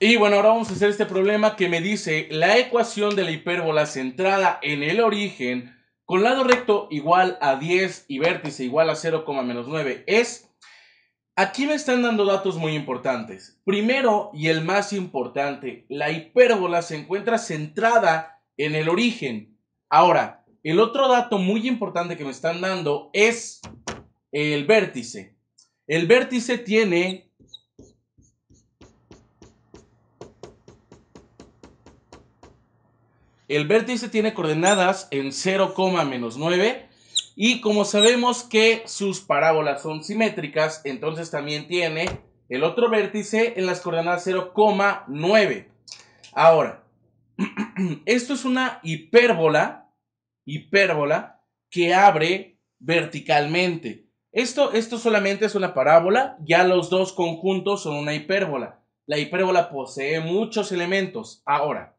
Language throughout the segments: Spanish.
Y bueno, ahora vamos a hacer este problema que me dice la ecuación de la hipérbola centrada en el origen con lado recto igual a 10 y vértice igual a 0, menos 9 es... Aquí me están dando datos muy importantes. Primero y el más importante, la hipérbola se encuentra centrada en el origen. Ahora, el otro dato muy importante que me están dando es el vértice. El vértice tiene El vértice tiene coordenadas en 0, 9. Y como sabemos que sus parábolas son simétricas, entonces también tiene el otro vértice en las coordenadas 0,9. Ahora, esto es una hipérbola, hipérbola que abre verticalmente. Esto, esto solamente es una parábola, ya los dos conjuntos son una hipérbola. La hipérbola posee muchos elementos. Ahora,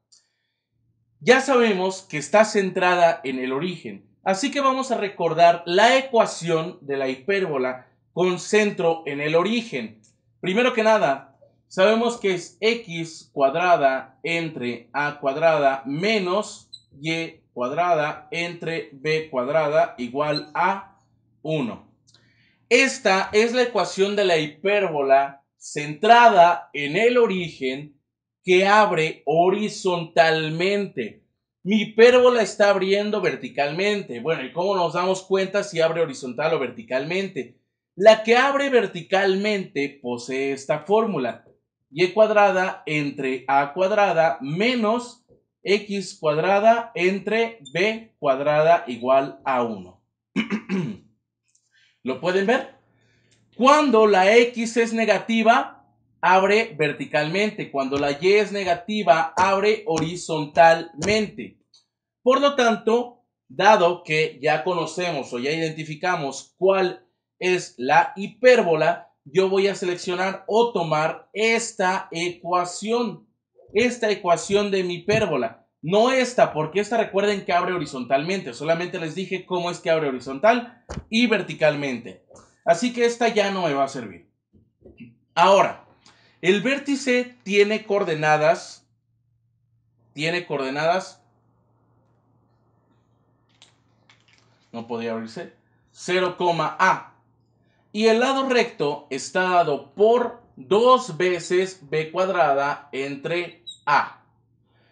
ya sabemos que está centrada en el origen, así que vamos a recordar la ecuación de la hipérbola con centro en el origen. Primero que nada, sabemos que es x cuadrada entre a cuadrada menos y cuadrada entre b cuadrada igual a 1. Esta es la ecuación de la hipérbola centrada en el origen que abre horizontalmente. Mi hipérbola está abriendo verticalmente. Bueno, ¿y cómo nos damos cuenta si abre horizontal o verticalmente? La que abre verticalmente posee esta fórmula. Y cuadrada entre a cuadrada menos x cuadrada entre b cuadrada igual a 1. ¿Lo pueden ver? Cuando la x es negativa, abre verticalmente. Cuando la Y es negativa, abre horizontalmente. Por lo tanto, dado que ya conocemos o ya identificamos cuál es la hipérbola, yo voy a seleccionar o tomar esta ecuación, esta ecuación de mi hipérbola. No esta, porque esta recuerden que abre horizontalmente, solamente les dije cómo es que abre horizontal y verticalmente. Así que esta ya no me va a servir. Ahora, el vértice tiene coordenadas. Tiene coordenadas. No podía abrirse. 0,A. Y el lado recto está dado por 2 veces B cuadrada entre A.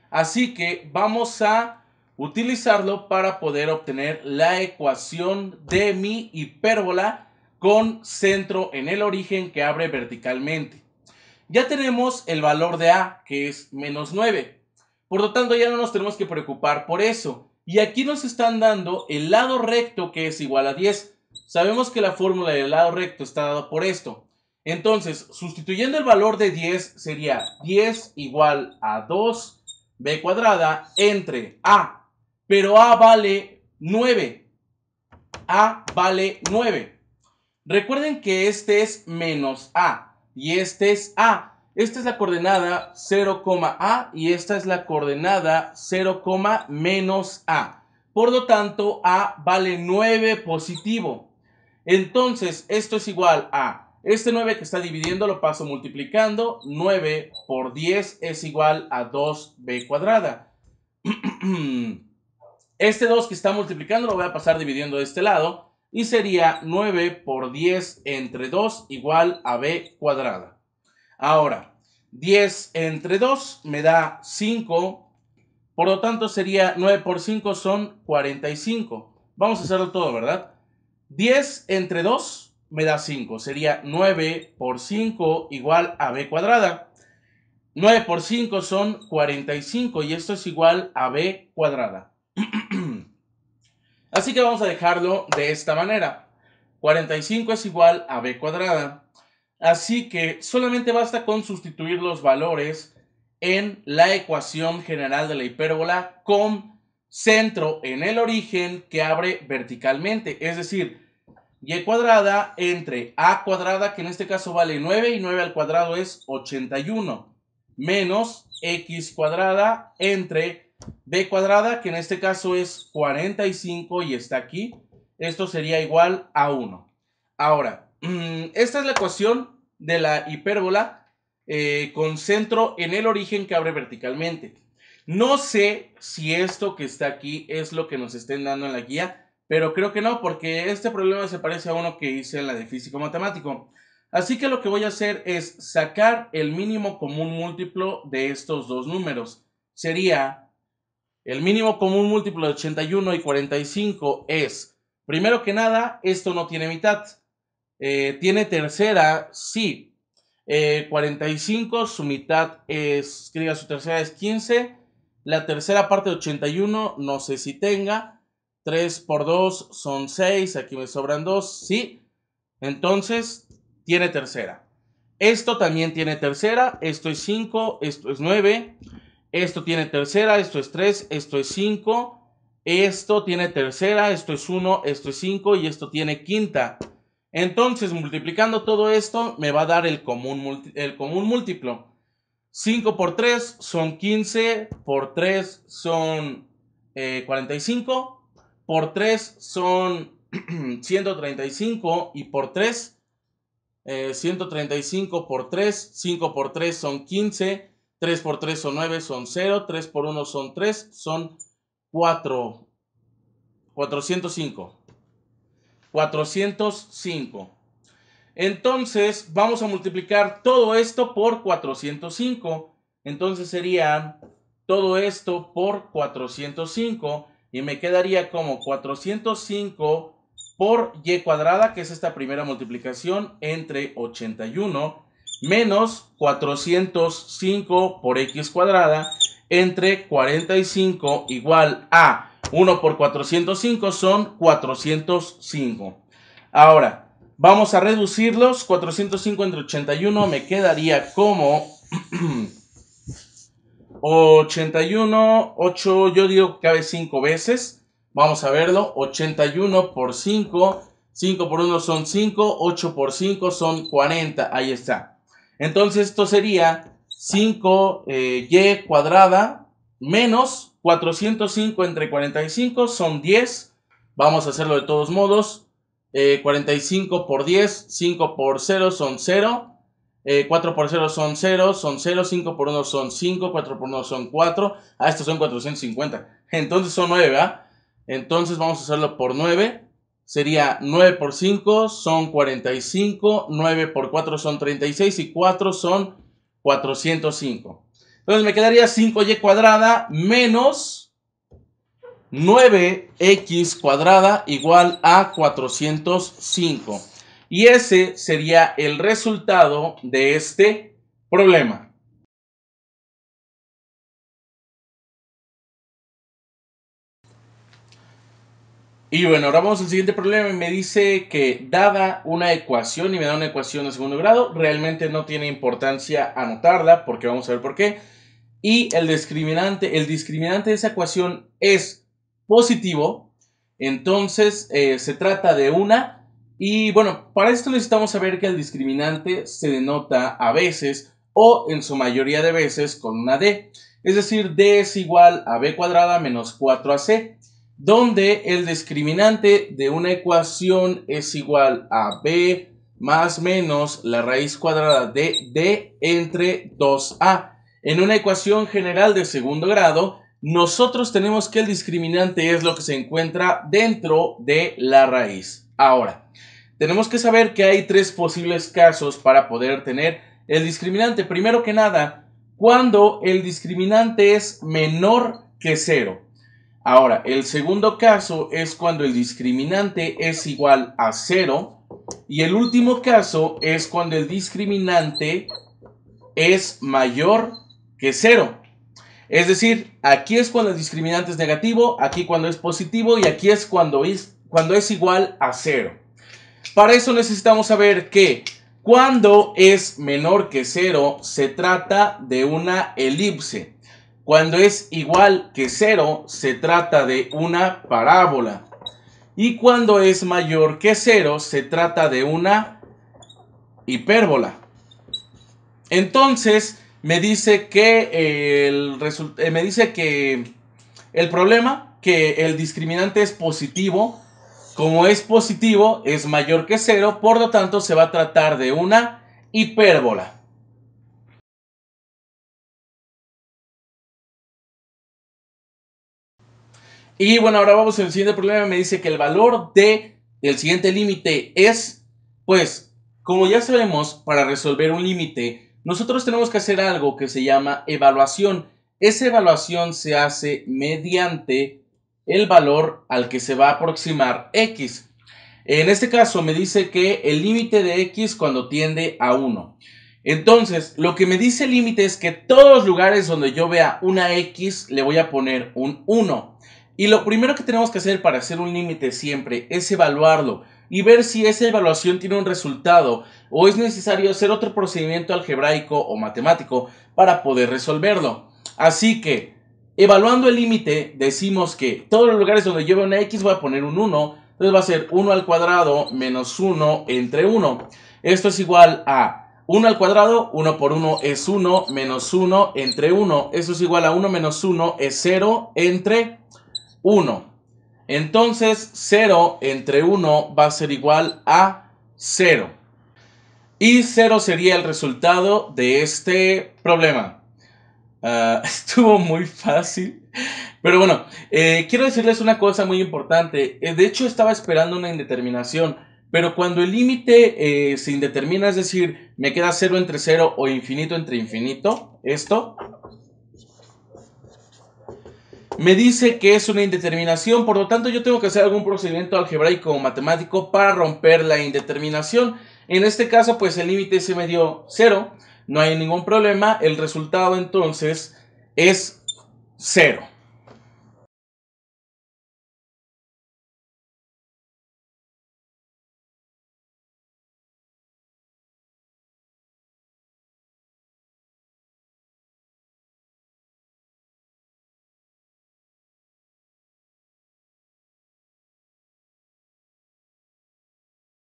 Así que vamos a utilizarlo para poder obtener la ecuación de mi hipérbola con centro en el origen que abre verticalmente ya tenemos el valor de A, que es menos 9. Por lo tanto, ya no nos tenemos que preocupar por eso. Y aquí nos están dando el lado recto, que es igual a 10. Sabemos que la fórmula del lado recto está dada por esto. Entonces, sustituyendo el valor de 10 sería 10 igual a 2b cuadrada entre a. Pero a vale 9. a vale 9. Recuerden que este es menos a y este es A. Esta es la coordenada 0, a y esta es la coordenada 0, menos A. Por lo tanto, A vale 9 positivo. Entonces, esto es igual a este 9 que está dividiendo lo paso multiplicando. 9 por 10 es igual a 2b cuadrada. Este 2 que está multiplicando lo voy a pasar dividiendo de este lado y sería 9 por 10 entre 2 igual a b cuadrada. Ahora, 10 entre 2 me da 5, por lo tanto sería 9 por 5 son 45. Vamos a hacerlo todo, ¿verdad? 10 entre 2 me da 5, sería 9 por 5 igual a b cuadrada. 9 por 5 son 45 y esto es igual a b cuadrada. Así que vamos a dejarlo de esta manera. 45 es igual a b cuadrada. Así que solamente basta con sustituir los valores en la ecuación general de la hipérbola con centro en el origen que abre verticalmente. Es decir, y cuadrada entre a cuadrada, que en este caso vale 9 y 9 al cuadrado es 81, menos x cuadrada entre b cuadrada, que en este caso es 45 y está aquí. Esto sería igual a 1. Ahora, mm, esta es la ecuación de la hipérbola eh, con centro en el origen que abre verticalmente. No sé si esto que está aquí es lo que nos estén dando en la guía, pero creo que no, porque este problema se parece a uno que hice en la de físico matemático. Así que lo que voy a hacer es sacar el mínimo común múltiplo de estos dos números. Sería el mínimo común múltiplo de 81 y 45 es, primero que nada, esto no tiene mitad. Eh, tiene tercera, sí. 45, eh, su mitad es, que su tercera es 15. La tercera parte de 81, no sé si tenga. 3 por 2 son 6, aquí me sobran 2, sí. Entonces, tiene tercera. Esto también tiene tercera, esto es 5, esto es 9. Esto tiene tercera, esto es 3, esto es 5. Esto tiene tercera, esto es 1, esto es 5 y esto tiene quinta. Entonces, multiplicando todo esto, me va a dar el común, el común múltiplo. 5 por 3 son 15, por 3 son 45, eh, por 3 son 135 y por 3, 135 eh, por 3, 5 por 3 son 15, 3 por 3 son 9, son 0. 3 por 1 son 3, son 4. 405. 405. Entonces, vamos a multiplicar todo esto por 405. Entonces sería todo esto por 405 y me quedaría como 405 por y cuadrada, que es esta primera multiplicación, entre 81 menos 405 por x cuadrada entre 45 igual a 1 por 405 son 405. Ahora, vamos a reducirlos. 405 entre 81 me quedaría como 81, 8, yo digo que cabe 5 veces. Vamos a verlo. 81 por 5, 5 por 1 son 5, 8 por 5 son 40. Ahí está. Entonces esto sería 5y eh, cuadrada menos 405 entre 45 son 10. Vamos a hacerlo de todos modos. 45 eh, por 10, 5 por 0 son 0. 4 eh, por 0 son 0, son 0, 5 por 1 son 5, 4 por 1 son 4. Ah, estos son 450. Entonces son 9, ¿verdad? Entonces vamos a hacerlo por 9 sería 9 por 5 son 45, 9 por 4 son 36 y 4 son 405. Entonces me quedaría 5y cuadrada menos 9x cuadrada igual a 405. Y ese sería el resultado de este problema. Y bueno, ahora vamos al siguiente problema. Me dice que dada una ecuación y me da una ecuación de segundo grado, realmente no tiene importancia anotarla porque vamos a ver por qué. Y el discriminante, el discriminante de esa ecuación es positivo. Entonces eh, se trata de una. Y bueno, para esto necesitamos saber que el discriminante se denota a veces o en su mayoría de veces con una D. Es decir, D es igual a B cuadrada menos 4AC donde el discriminante de una ecuación es igual a b más menos la raíz cuadrada de d entre 2a. En una ecuación general de segundo grado, nosotros tenemos que el discriminante es lo que se encuentra dentro de la raíz. Ahora, tenemos que saber que hay tres posibles casos para poder tener el discriminante. Primero que nada, cuando el discriminante es menor que 0. Ahora, el segundo caso es cuando el discriminante es igual a cero y el último caso es cuando el discriminante es mayor que cero. Es decir, aquí es cuando el discriminante es negativo, aquí cuando es positivo y aquí es cuando es, cuando es igual a cero. Para eso necesitamos saber que cuando es menor que cero se trata de una elipse. Cuando es igual que cero, se trata de una parábola. Y cuando es mayor que cero, se trata de una hipérbola. Entonces, me dice que el, eh, me dice que el problema, que el discriminante es positivo. Como es positivo, es mayor que cero, por lo tanto, se va a tratar de una hipérbola. Y bueno, ahora vamos al siguiente problema. Me dice que el valor de el siguiente límite es, pues, como ya sabemos, para resolver un límite, nosotros tenemos que hacer algo que se llama evaluación. Esa evaluación se hace mediante el valor al que se va a aproximar x. En este caso me dice que el límite de x cuando tiende a 1. Entonces, lo que me dice el límite es que todos los lugares donde yo vea una x le voy a poner un 1. Y lo primero que tenemos que hacer para hacer un límite siempre es evaluarlo y ver si esa evaluación tiene un resultado o es necesario hacer otro procedimiento algebraico o matemático para poder resolverlo. Así que, evaluando el límite, decimos que todos los lugares donde lleve una x voy a poner un 1, entonces va a ser 1 al cuadrado menos 1 entre 1. Esto es igual a 1 al cuadrado, 1 por 1 es 1, menos 1 entre 1. Esto es igual a 1 menos 1 es 0 entre 1. 1. Entonces 0 entre 1 va a ser igual a 0. Y 0 sería el resultado de este problema. Ah, estuvo muy fácil. Pero bueno, eh, quiero decirles una cosa muy importante. Eh, de hecho, estaba esperando una indeterminación. Pero cuando el límite eh, se indetermina, es decir, me queda 0 entre 0 o infinito entre infinito, esto, me dice que es una indeterminación, por lo tanto yo tengo que hacer algún procedimiento algebraico o matemático para romper la indeterminación. En este caso, pues el límite se me dio cero, no hay ningún problema, el resultado entonces es cero.